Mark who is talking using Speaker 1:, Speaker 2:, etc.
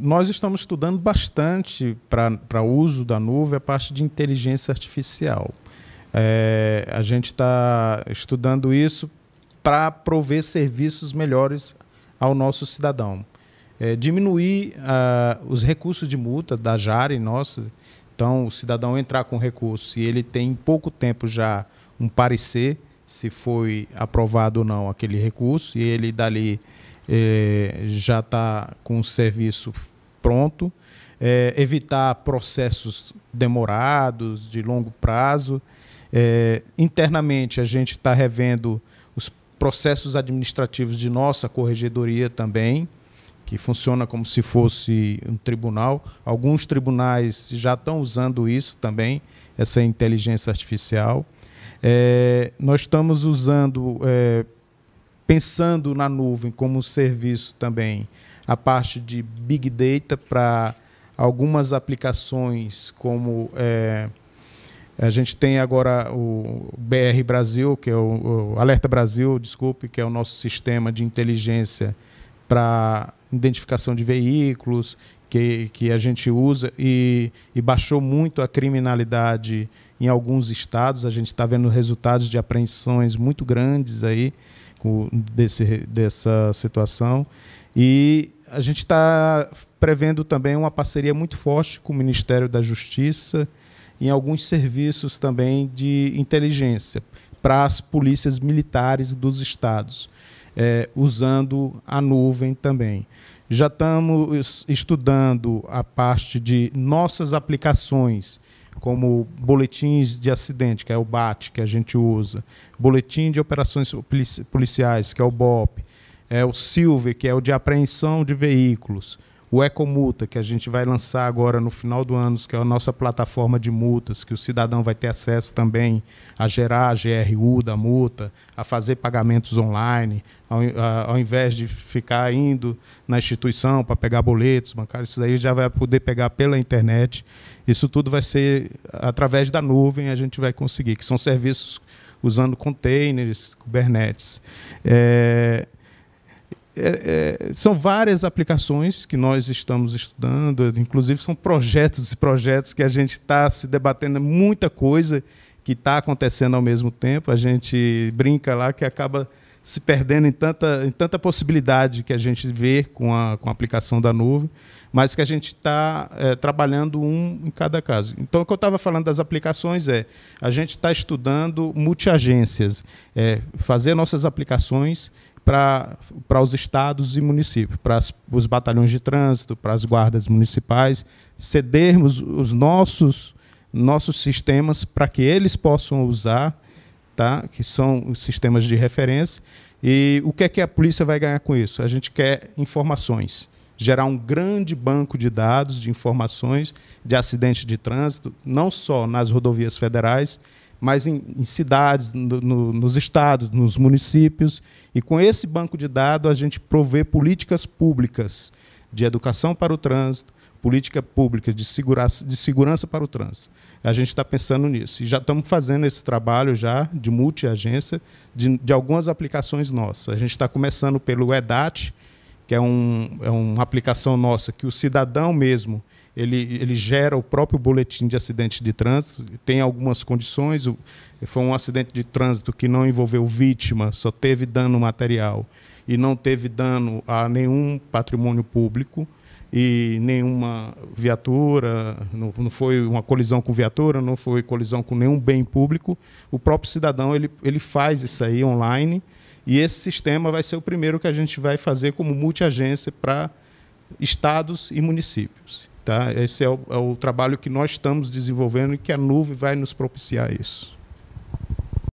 Speaker 1: Nós estamos estudando bastante para uso da nuvem a parte de inteligência artificial. É, a gente está estudando isso para prover serviços melhores ao nosso cidadão. É, diminuir uh, os recursos de multa da Jare nossa. Então, o cidadão entrar com recurso e ele tem em pouco tempo já um parecer se foi aprovado ou não aquele recurso e ele dali é, já está com o serviço pronto, é, evitar processos demorados, de longo prazo. É, internamente, a gente está revendo os processos administrativos de nossa corregedoria também, que funciona como se fosse um tribunal. Alguns tribunais já estão usando isso também, essa inteligência artificial. É, nós estamos usando é, pensando na nuvem como serviço também, a parte de Big Data para algumas aplicações, como é, a gente tem agora o BR Brasil, que é o, o Alerta Brasil, desculpe, que é o nosso sistema de inteligência para identificação de veículos, que, que a gente usa e, e baixou muito a criminalidade em alguns estados, a gente está vendo resultados de apreensões muito grandes aí com, desse, dessa situação. E a gente está prevendo também uma parceria muito forte com o Ministério da Justiça em alguns serviços também de inteligência para as polícias militares dos estados, é, usando a nuvem também já estamos estudando a parte de nossas aplicações, como boletins de acidente, que é o BAT, que a gente usa, boletim de operações policiais, que é o BOP, é o Silver, que é o de apreensão de veículos, o Ecomulta, que a gente vai lançar agora no final do ano, que é a nossa plataforma de multas, que o cidadão vai ter acesso também a gerar a GRU da multa, a fazer pagamentos online, ao, a, ao invés de ficar indo na instituição para pegar boletos bancários, isso daí já vai poder pegar pela internet. Isso tudo vai ser através da nuvem, a gente vai conseguir, que são serviços usando containers, Kubernetes. É, é, é, são várias aplicações que nós estamos estudando, inclusive são projetos e projetos que a gente está se debatendo muita coisa que está acontecendo ao mesmo tempo. A gente brinca lá que acaba se perdendo em tanta, em tanta possibilidade que a gente vê com a, com a aplicação da nuvem, mas que a gente está é, trabalhando um em cada caso. Então, o que eu estava falando das aplicações é a gente está estudando multiagências, é, fazer nossas aplicações para os estados e municípios, para os batalhões de trânsito, para as guardas municipais, cedermos os nossos, nossos sistemas para que eles possam usar, tá? que são os sistemas de referência. E o que é que a polícia vai ganhar com isso? A gente quer informações, gerar um grande banco de dados, de informações de acidentes de trânsito, não só nas rodovias federais, mas em, em cidades, no, no, nos estados, nos municípios. E com esse banco de dados, a gente provê políticas públicas de educação para o trânsito, política pública de segurança, de segurança para o trânsito. A gente está pensando nisso. E já estamos fazendo esse trabalho já de multiagência de, de algumas aplicações nossas. A gente está começando pelo EDAT, que é, um, é uma aplicação nossa que o cidadão mesmo ele, ele gera o próprio boletim de acidente de trânsito, tem algumas condições. Foi um acidente de trânsito que não envolveu vítima, só teve dano material e não teve dano a nenhum patrimônio público e nenhuma viatura, não, não, foi uma colisão com viatura, não foi colisão com nenhum bem público. O próprio cidadão ele, ele faz isso aí online e esse sistema vai ser o primeiro que a gente vai fazer como multiagência para estados e municípios. Tá? Esse é o, é o trabalho que nós estamos desenvolvendo e que a nuvem vai nos propiciar isso.